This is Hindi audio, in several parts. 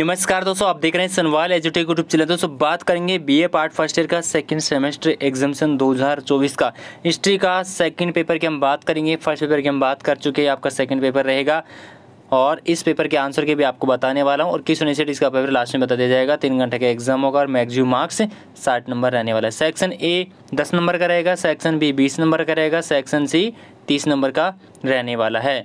नमस्कार दोस्तों आप देख रहे हैं सनवाल एजुटेक यूट्यूब चैनल दोस्तों बात करेंगे बीए पार्ट फर्स्ट ईयर का सेकंड सेमेस्टर एग्जामिशन 2024 का हिस्ट्री का सेकंड पेपर की हम बात करेंगे फर्स्ट पेपर की हम बात कर चुके हैं आपका सेकंड पेपर रहेगा और इस पेपर के आंसर के भी आपको बताने वाला हूँ और किस यूनिवर्सिटी इसका पेपर लास्ट में बता दिया जाएगा तीन घंटे का एग्जाम होगा और मैक्सिमम मार्क्स साठ नंबर रहने वाला है सेक्शन ए दस नंबर का रहेगा सेक्शन बी बीस नंबर का रहेगा सेक्शन सी तीस नंबर का रहने वाला है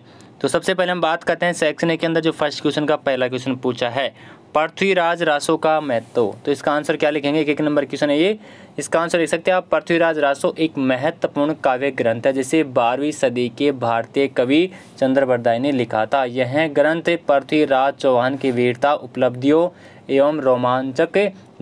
तो सबसे पहले हम बात करते हैं सेक्शन ए के अंदर जो फर्स्ट क्वेश्चन का पहला क्वेश्चन पूछा है पृथ्वीराज रासो का महत्व तो इसका आंसर क्या लिखेंगे एक एक नंबर क्वेश्चन है ये इसका आंसर लिख सकते हैं आप पृथ्वीराज रासो एक महत्वपूर्ण काव्य ग्रंथ है जिसे बारहवीं सदी के भारतीय कवि चंद्रवरदाई ने लिखा था यह ग्रंथ पृथ्वीराज चौहान की वीरता उपलब्धियों एवं रोमांचक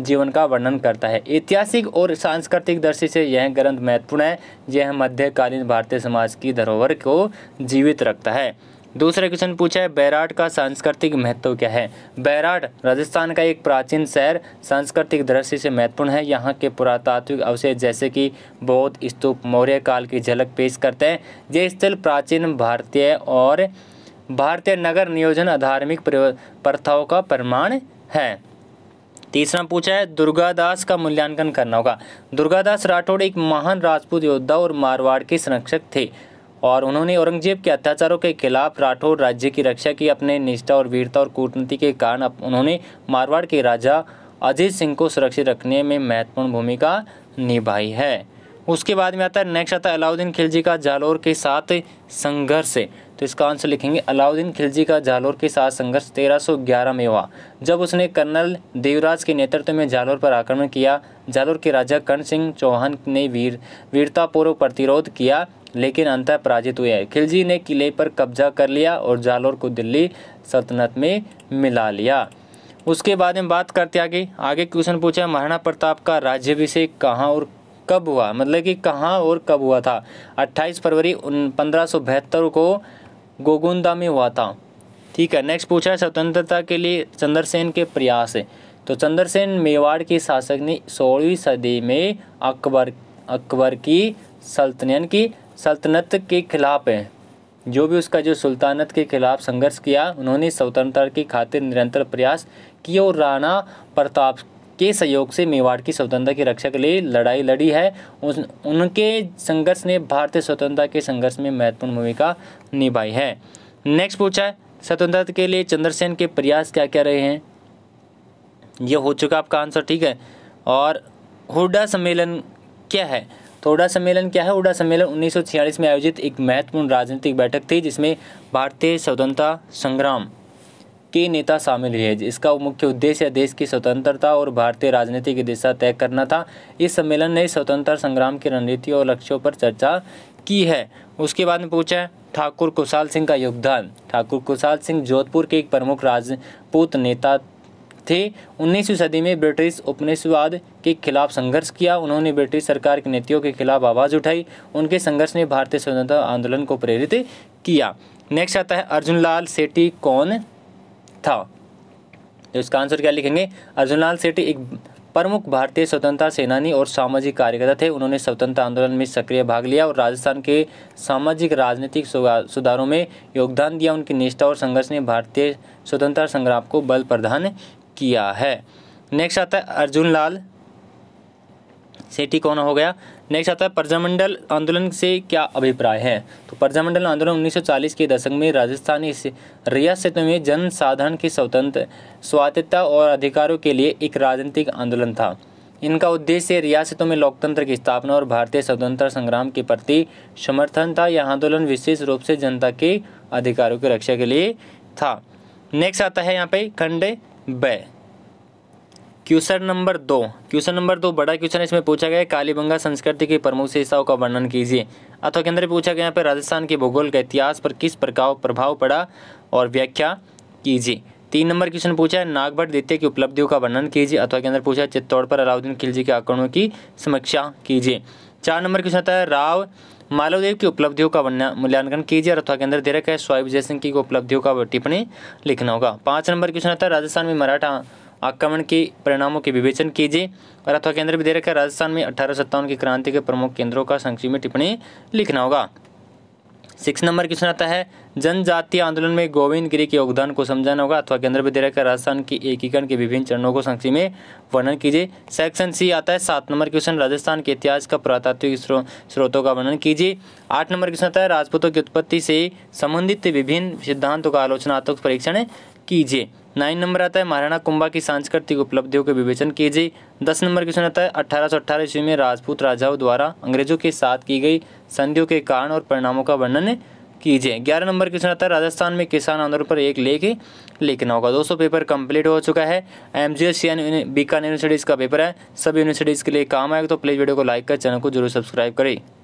जीवन का वर्णन करता है ऐतिहासिक और सांस्कृतिक दृष्टि से यह ग्रंथ महत्वपूर्ण है यह मध्यकालीन भारतीय समाज की धरोहर को जीवित रखता है दूसरा क्वेश्चन पूछा है बैराट का सांस्कृतिक महत्व क्या है बैराट राजस्थान का एक प्राचीन शहर सांस्कृतिक दृष्टि से महत्वपूर्ण है यहाँ के पुरातात्विक अवशेष जैसे कि बौद्ध स्तूप मौर्य काल की झलक पेश करते हैं ये स्थल प्राचीन भारतीय और भारतीय नगर नियोजन धार्मिक प्रथाओं का प्रमाण है तीसरा पूछा है दुर्गादास का मूल्यांकन करना होगा दुर्गादास राठौड़ एक महान राजपूत योद्धा और मारवाड़ के संरक्षक थे और उन्होंने औरंगजेब के अत्याचारों के खिलाफ राठौड़ राज्य की रक्षा की अपने निष्ठा और वीरता और कूटनीति के कारण उन्होंने मारवाड़ के राजा अजीत सिंह को सुरक्षित रखने में महत्वपूर्ण भूमिका निभाई है उसके बाद में आता है नेक्स्ट आता है अलाउद्दीन खिलजी का जालौर के साथ संघर्ष तो इसका आंसर लिखेंगे अलाउद्दीन खिलजी का जालोर के साथ संघर्ष 1311 में हुआ जब उसने कर्नल देवराज के नेतृत्व में जालोर पर आक्रमण किया जालोर के राजा कर्ण सिंह चौहान ने वीर वीरतापूर्वक प्रतिरोध किया लेकिन अंतः पराजित हुए खिलजी ने किले पर कब्जा कर लिया और जालोर को दिल्ली सल्तनत में मिला लिया उसके बाद में बात करते आगे आगे क्वेश्चन पूछा महाराणा प्रताप का राज्यभिषेक कहाँ और कब हुआ मतलब कि कहाँ और कब हुआ था 28 फरवरी पंद्रह को गोगुंदा में हुआ था ठीक है नेक्स्ट पूछा है स्वतंत्रता के लिए चंद्रसेन के प्रयास तो चंद्रसेन मेवाड़ के शासक ने सोलहवीं सदी में अकबर अकबर की सल्तनत की सल्तनत के खिलाफ है जो भी उसका जो सुल्तानत के खिलाफ संघर्ष किया उन्होंने स्वतंत्रता की खातिर निरंतर प्रयास किए और राणा प्रताप के सहयोग से मेवाड़ की स्वतंत्रता की रक्षा के लिए लड़ाई लड़ी है उन, उनके संघर्ष ने भारतीय स्वतंत्रता के संघर्ष में महत्वपूर्ण भूमिका निभाई है नेक्स्ट पूछा है स्वतंत्रता के लिए चंद्रसेन के प्रयास क्या क्या रहे हैं ये हो चुका आपका आंसर ठीक है और हुडा सम्मेलन क्या है तो हुडा सम्मेलन क्या है हुडा सम्मेलन उन्नीस में आयोजित एक महत्वपूर्ण राजनीतिक बैठक थी जिसमें भारतीय स्वतंत्रता संग्राम के नेता शामिल हुए इसका मुख्य उद्देश्य देश की स्वतंत्रता और भारतीय राजनीति की दिशा तय करना था इस सम्मेलन ने स्वतंत्रता संग्राम की रणनीति और लक्ष्यों पर चर्चा की है उसके बाद में पूछा है ठाकुर कुशाल सिंह का योगदान ठाकुर कुशाल सिंह जोधपुर के एक प्रमुख राजपूत नेता थे 19वीं सदी में ब्रिटिश उपनिषवाद के खिलाफ संघर्ष किया उन्होंने ब्रिटिश सरकार की नीतियों के खिलाफ आवाज़ उठाई उनके संघर्ष ने भारतीय स्वतंत्रता आंदोलन को प्रेरित किया नेक्स्ट आता है अर्जुन लाल सेठी कौन था तो इसका आंसर क्या लिखेंगे अर्जुनलाल सेठी एक प्रमुख भारतीय स्वतंत्रता सेनानी और सामाजिक कार्यकर्ता थे उन्होंने स्वतंत्रता आंदोलन में सक्रिय भाग लिया और राजस्थान के सामाजिक राजनीतिक सुधारों में योगदान दिया उनकी निष्ठा और संघर्ष ने भारतीय स्वतंत्रता संग्राम को बल प्रदान किया है नेक्स्ट आता है अर्जुन लाल सेठी कौन हो गया नेक्स्ट आता है प्रजामंडल आंदोलन से क्या अभिप्राय है तो प्रजामंडल आंदोलन 1940 के दशक में राजस्थानी रियासतों में जनसाधारण की स्वतंत्र स्वातंत्रता और अधिकारों के लिए एक राजनीतिक आंदोलन था इनका उद्देश्य रियासतों में लोकतंत्र की स्थापना और भारतीय स्वतंत्रता संग्राम के प्रति समर्थन था यह आंदोलन विशेष रूप से जनता के अधिकारों की रक्षा के लिए था नेक्स्ट आता है यहाँ पे खंड ब क्वेश्चन नंबर दो क्वेश्चन नंबर दो बड़ा क्वेश्चन है इसमें पूछा गया है कालीबंगा संस्कृति के प्रमुख हिस्साओं का वर्णन कीजिए अथवा केंद्र पूछा गया यहाँ पर राजस्थान के भूगोल का इतिहास पर किस प्रकार प्रभाव पड़ा और व्याख्या कीजिए तीन नंबर क्वेश्चन पूछा है नागभट द्वितीय की उपलब्धियों का वर्णन कीजिए अथवा के अंदर पूछा है चित्तौड़ पर अलाउद्दीन खिलजी के आंकड़ों की समीक्षा कीजिए चार नंबर क्वेश्चन आता है राव मालवदेव की उपलब्धियों का मूल्यांकन कीजिए अथवा के अंदर दे रखा है स्वाई विजय सिंह की उपलब्धियों का टिप्पणी लिखना होगा पाँच नंबर क्वेश्चन आता है राजस्थान में मराठा आक्रमण के परिणामों के विवेचन कीजिए और अथवा केंद्र भी दे रखा राजस्थान में अठारह की क्रांति के प्रमुख केंद्रों का संक्षिप्त में टिप्पणी लिखना होगा सिक्स नंबर क्वेश्चन आता है जनजातीय आंदोलन में गोविंद गिरी के योगदान को समझाना होगा अथवा केंद्र विद्यालय का राजस्थान की एकीकरण के विभिन्न चरणों को संक्षिप्त में वर्णन कीजिए सेक्शन सी आता है सात नंबर क्वेश्चन राजस्थान के इतिहास का पुरातात्विक स्रोतों का वर्णन कीजिए आठ नंबर क्वेश्चन आता है राजपूतों की उत्पत्ति से संबंधित विभिन्न सिद्धांतों का आलोचनात्मक परीक्षण कीजिए नाइन नंबर आता है महाराणा कुंभा की सांस्कृतिक उपलब्धियों के विवेचन कीजिए दस नंबर क्वेश्चन आता है अठारह सौ अठारह ईस्वी में राजपूत राजाओं द्वारा अंग्रेजों के साथ की गई संधियों के कारण और परिणामों का वर्णन कीजिए ग्यारह नंबर क्वेश्चन आता है राजस्थान में किसान आंदोलन पर एक लेख लिखना होगा दोस्तों पेपर कंप्लीट हो चुका है M G S C N Bikaner universities का पेपर है सभी यूनिवर्सिटीज़ के लिए काम आएगा तो प्लीज़ वीडियो को लाइक कर चैनल को जरूर सब्सक्राइब करें